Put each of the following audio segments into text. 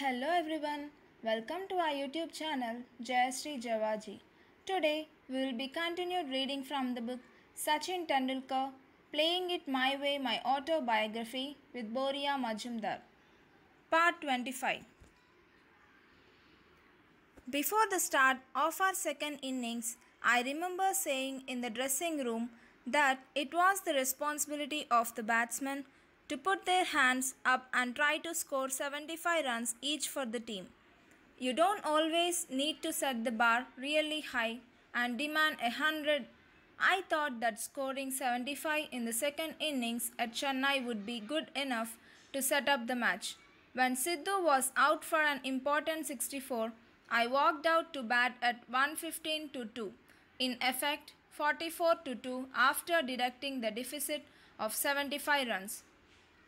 Hello everyone, welcome to our YouTube channel Jayasri Javaji. Today we will be continued reading from the book Sachin Tendulkar Playing It My Way My Autobiography with Boria Majumdar. Part 25 Before the start of our second innings, I remember saying in the dressing room that it was the responsibility of the batsman to put their hands up and try to score 75 runs each for the team. You don't always need to set the bar really high and demand a 100. I thought that scoring 75 in the second innings at Chennai would be good enough to set up the match. When Sidhu was out for an important 64, I walked out to bat at 115 to 2. In effect, 44 to 2 after deducting the deficit of 75 runs.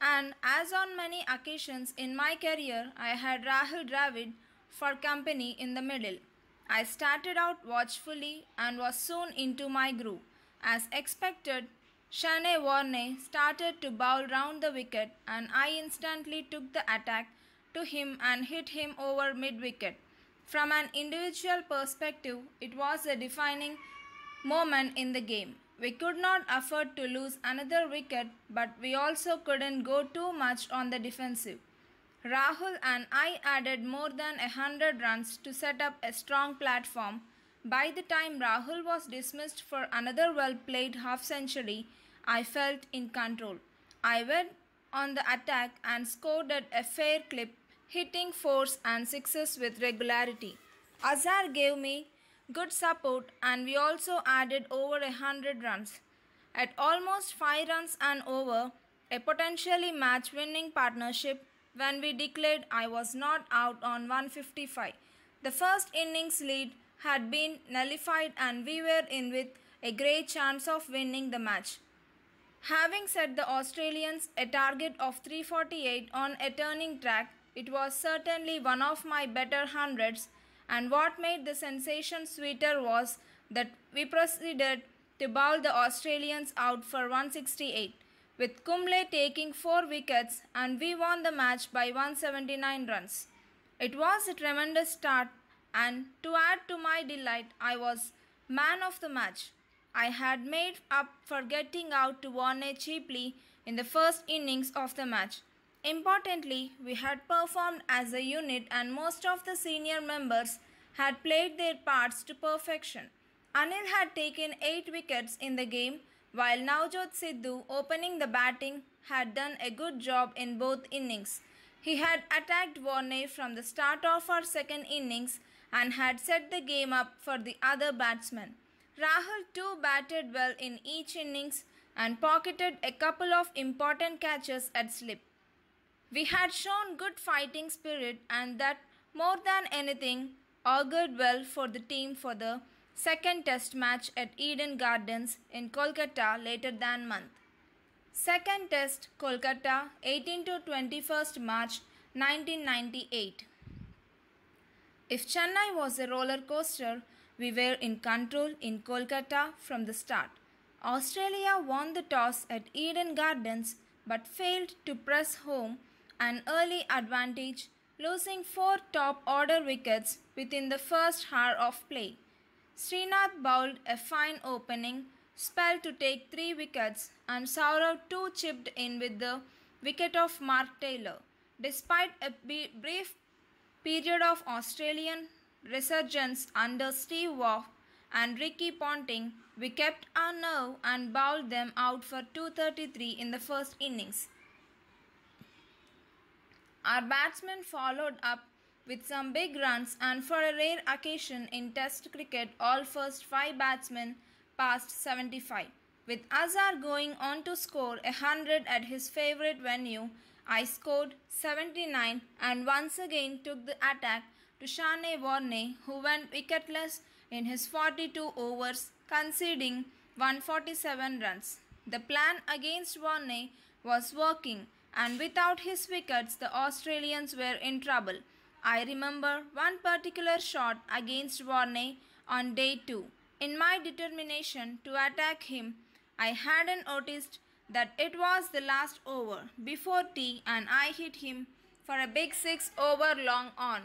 And as on many occasions in my career, I had Rahul Dravid for company in the middle. I started out watchfully and was soon into my groove. As expected, Shane Warne started to bowl round the wicket and I instantly took the attack to him and hit him over mid wicket. From an individual perspective, it was a defining moment in the game. We could not afford to lose another wicket, but we also couldn't go too much on the defensive. Rahul and I added more than 100 runs to set up a strong platform. By the time Rahul was dismissed for another well played half century, I felt in control. I went on the attack and scored at a fair clip, hitting fours and sixes with regularity. Azhar gave me good support and we also added over a 100 runs. At almost 5 runs and over, a potentially match winning partnership when we declared I was not out on 155. The first innings lead had been nullified and we were in with a great chance of winning the match. Having set the Australians a target of 348 on a turning track, it was certainly one of my better hundreds and what made the sensation sweeter was that we proceeded to bowl the Australians out for 168, with Kumble taking 4 wickets and we won the match by 179 runs. It was a tremendous start and to add to my delight, I was man of the match. I had made up for getting out to Warner cheaply in the first innings of the match. Importantly, we had performed as a unit and most of the senior members had played their parts to perfection. Anil had taken 8 wickets in the game while Naujot Sidhu opening the batting had done a good job in both innings. He had attacked Warne from the start of our second innings and had set the game up for the other batsmen. Rahul too batted well in each innings and pocketed a couple of important catches at slip. We had shown good fighting spirit and that more than anything augured well for the team for the second test match at Eden Gardens in Kolkata later that month. Second test Kolkata 18 to 21st March 1998. If Chennai was a roller coaster, we were in control in Kolkata from the start. Australia won the toss at Eden Gardens but failed to press home an early advantage, losing four top order wickets within the first hour of play. Srinath bowled a fine opening spell to take three wickets and Saurav too chipped in with the wicket of Mark Taylor. Despite a brief period of Australian resurgence under Steve Waugh and Ricky Ponting, we kept our nerve and bowled them out for 233 in the first innings. Our batsmen followed up with some big runs and for a rare occasion in test cricket all first 5 batsmen passed 75. With Azhar going on to score 100 at his favorite venue, I scored 79 and once again took the attack to Shane Warne who went wicketless in his 42 overs conceding 147 runs. The plan against Warne was working and without his wickets the Australians were in trouble. I remember one particular shot against Warney on day 2. In my determination to attack him, I hadn't noticed that it was the last over before tea and I hit him for a big 6 over long on,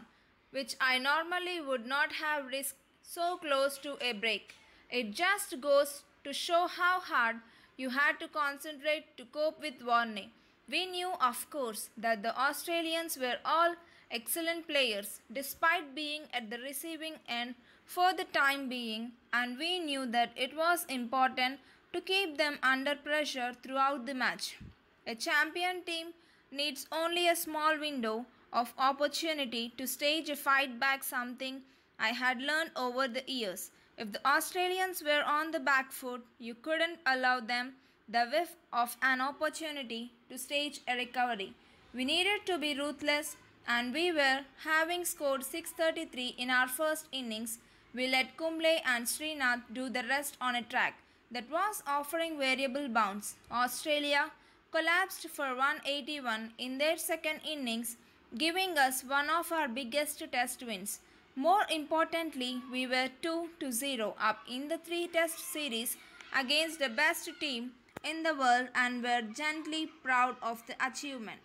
which I normally would not have risked so close to a break. It just goes to show how hard you had to concentrate to cope with Warney. We knew, of course, that the Australians were all excellent players despite being at the receiving end for the time being, and we knew that it was important to keep them under pressure throughout the match. A champion team needs only a small window of opportunity to stage a fight back, something I had learned over the years. If the Australians were on the back foot, you couldn't allow them the whiff of an opportunity to stage a recovery. We needed to be ruthless and we were having scored 633 in our first innings. We let Kumble and Srinath do the rest on a track that was offering variable bounce. Australia collapsed for 181 in their second innings, giving us one of our biggest test wins. More importantly, we were 2 to 0 up in the 3 test series against the best team in the world and were gently proud of the achievement.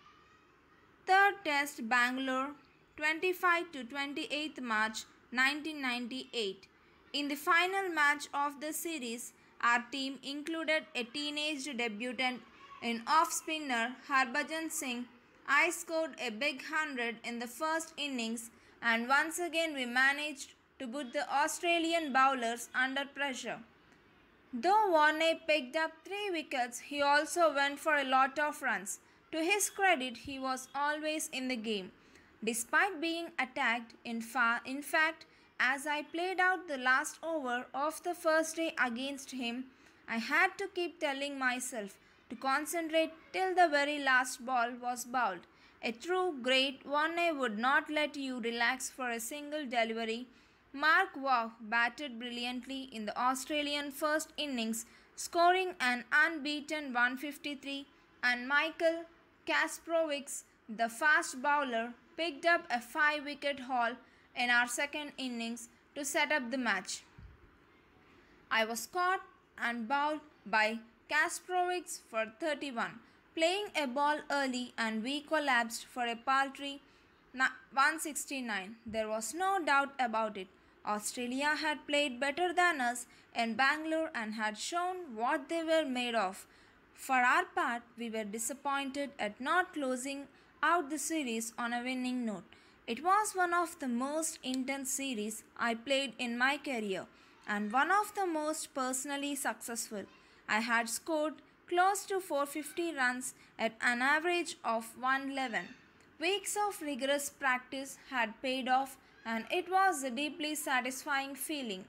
Third Test Bangalore 25 to 28 March 1998. In the final match of the series, our team included a teenage debutant in off spinner Harbhajan Singh. I scored a big 100 in the first innings and once again we managed to put the Australian bowlers under pressure. Though Warne picked up three wickets, he also went for a lot of runs. To his credit, he was always in the game. Despite being attacked, in, fa in fact, as I played out the last over of the first day against him, I had to keep telling myself to concentrate till the very last ball was bowled. A true great one would not let you relax for a single delivery Mark Waugh batted brilliantly in the Australian first innings, scoring an unbeaten 153, and Michael Kasprowicz, the fast bowler, picked up a five wicket haul in our second innings to set up the match. I was caught and bowled by Kasprowicz for 31, playing a ball early and we collapsed for a paltry 169. There was no doubt about it. Australia had played better than us in Bangalore and had shown what they were made of. For our part, we were disappointed at not closing out the series on a winning note. It was one of the most intense series I played in my career and one of the most personally successful. I had scored close to 450 runs at an average of 111. Weeks of rigorous practice had paid off and it was a deeply satisfying feeling.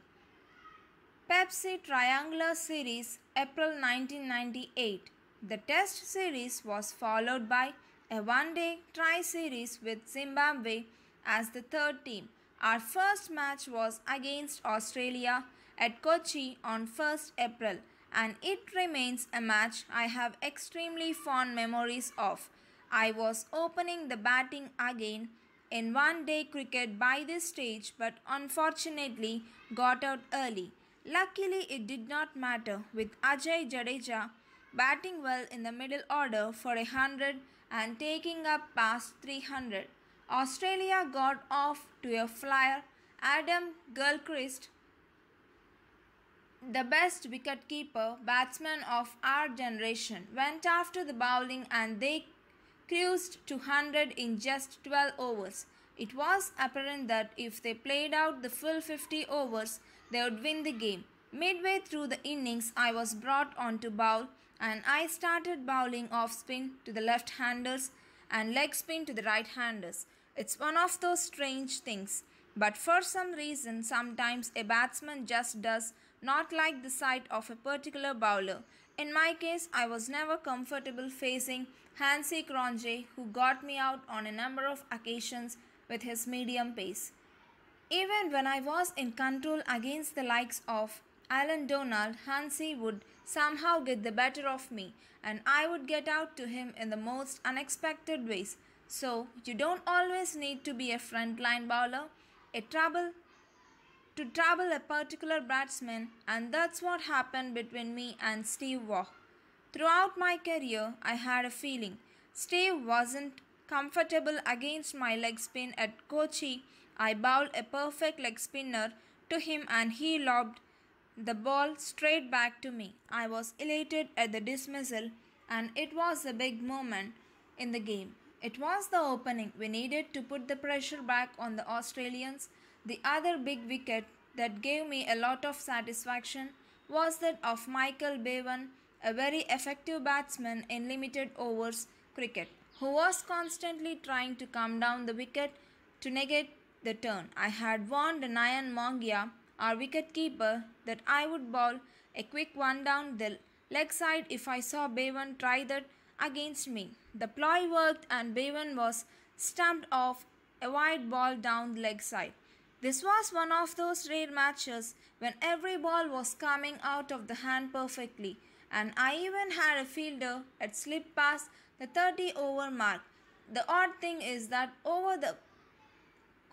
Pepsi Triangular Series, April 1998. The Test Series was followed by a one day Tri Series with Zimbabwe as the third team. Our first match was against Australia at Kochi on 1st April, and it remains a match I have extremely fond memories of. I was opening the batting again in one day cricket by this stage but unfortunately got out early. Luckily, it did not matter with Ajay Jadeja batting well in the middle order for a hundred and taking up past 300. Australia got off to a flyer. Adam Gilchrist, the best wicketkeeper batsman of our generation, went after the bowling and they to 100 in just 12 overs. It was apparent that if they played out the full 50 overs, they would win the game. Midway through the innings, I was brought on to bowl and I started bowling off spin to the left handers and leg spin to the right handers. It's one of those strange things. But for some reason, sometimes a batsman just does not like the sight of a particular bowler. In my case, I was never comfortable facing Hansi Cronje, who got me out on a number of occasions with his medium pace. Even when I was in control against the likes of Alan Donald, Hansi would somehow get the better of me, and I would get out to him in the most unexpected ways. So, you don't always need to be a frontline bowler. A trouble to trouble a particular batsman, and that's what happened between me and Steve Waugh. Throughout my career, I had a feeling Steve wasn't comfortable against my leg spin at Kochi. I bowled a perfect leg spinner to him and he lobbed the ball straight back to me. I was elated at the dismissal and it was a big moment in the game. It was the opening we needed to put the pressure back on the Australians. The other big wicket that gave me a lot of satisfaction was that of Michael Bevan a very effective batsman in limited overs cricket, who was constantly trying to come down the wicket to negate the turn. I had warned Nayan Mongia, our wicketkeeper, that I would bowl a quick one down the leg side if I saw Bevan try that against me. The ploy worked and Bevan was stumped off a wide ball down the leg side. This was one of those rare matches when every ball was coming out of the hand perfectly and I even had a fielder that slipped past the 30 over mark. The odd thing is that over the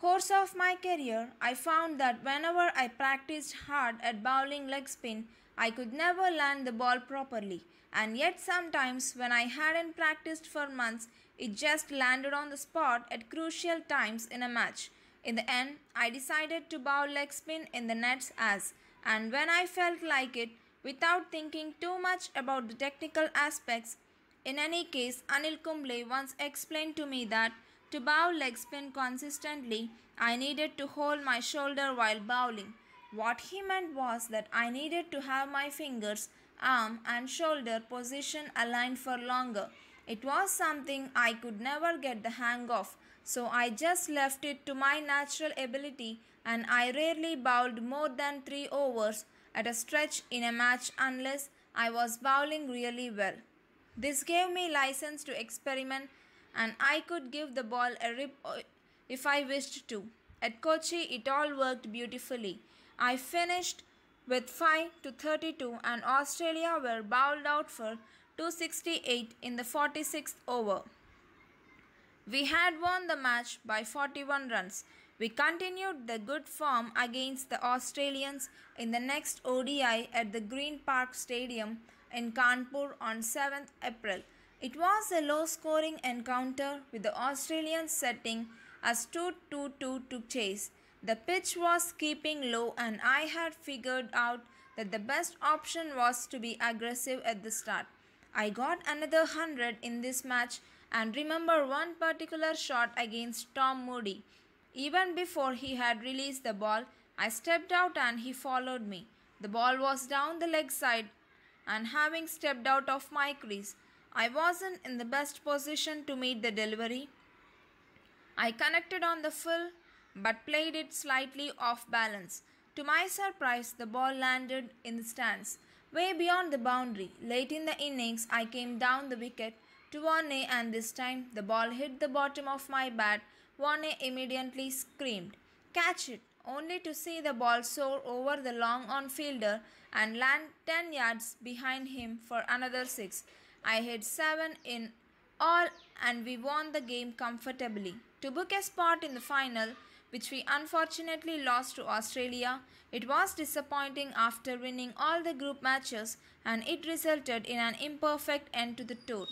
course of my career, I found that whenever I practiced hard at bowling leg spin, I could never land the ball properly. And yet, sometimes when I hadn't practiced for months, it just landed on the spot at crucial times in a match. In the end, I decided to bowl leg spin in the nets as, and when I felt like it, without thinking too much about the technical aspects. In any case, Anil Kumble once explained to me that to bow leg spin consistently, I needed to hold my shoulder while bowling. What he meant was that I needed to have my fingers, arm, and shoulder position aligned for longer. It was something I could never get the hang of, so I just left it to my natural ability and I rarely bowled more than three overs at a stretch in a match unless I was bowling really well. This gave me license to experiment and I could give the ball a rip uh, if I wished to. At Kochi, it all worked beautifully. I finished with 5 to 32 and Australia were bowled out for 268 in the 46th over. We had won the match by 41 runs we continued the good form against the Australians in the next ODI at the Green Park Stadium in Kanpur on 7th April. It was a low-scoring encounter with the Australians setting a 2-2-2 to chase. The pitch was keeping low and I had figured out that the best option was to be aggressive at the start. I got another 100 in this match and remember one particular shot against Tom Moody even before he had released the ball, I stepped out and he followed me. The ball was down the leg side, and having stepped out of my crease, I wasn't in the best position to meet the delivery. I connected on the full but played it slightly off balance. To my surprise, the ball landed in the stands, way beyond the boundary. Late in the innings, I came down the wicket to one A, and this time the ball hit the bottom of my bat one immediately screamed, Catch it! Only to see the ball soar over the long on fielder and land 10 yards behind him for another 6. I hit 7 in all and we won the game comfortably. To book a spot in the final, which we unfortunately lost to Australia. It was disappointing after winning all the group matches and it resulted in an imperfect end to the tour.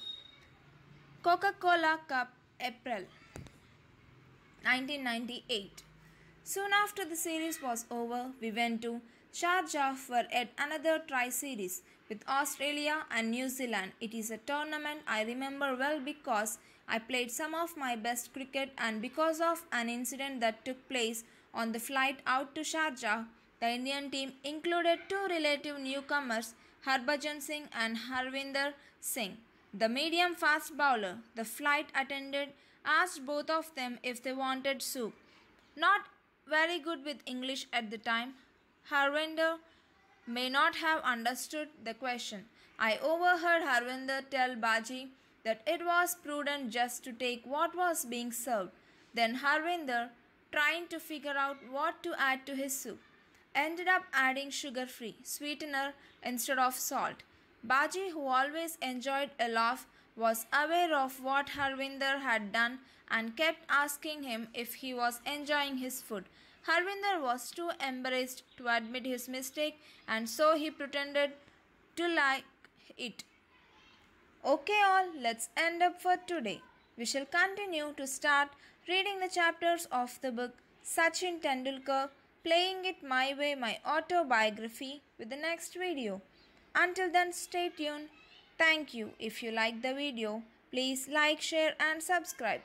Coca Cola Cup April 1998. Soon after the series was over, we went to Sharjah for yet another tri series with Australia and New Zealand. It is a tournament I remember well because I played some of my best cricket and because of an incident that took place on the flight out to Sharjah, the Indian team included two relative newcomers, Harbhajan Singh and Harvinder Singh. The medium fast bowler, the flight attendant asked both of them if they wanted soup. Not very good with English at the time, Harvinder may not have understood the question. I overheard Harvinder tell Baji that it was prudent just to take what was being served. Then Harvinder, trying to figure out what to add to his soup, ended up adding sugar free sweetener instead of salt. Baji, who always enjoyed a laugh, was aware of what Harvinder had done and kept asking him if he was enjoying his food. Harvinder was too embarrassed to admit his mistake and so he pretended to like it. Okay, all, let's end up for today. We shall continue to start reading the chapters of the book Sachin Tendulkar Playing It My Way My Autobiography with the next video. Until then, stay tuned Thank you. If you like the video, please like, share and subscribe.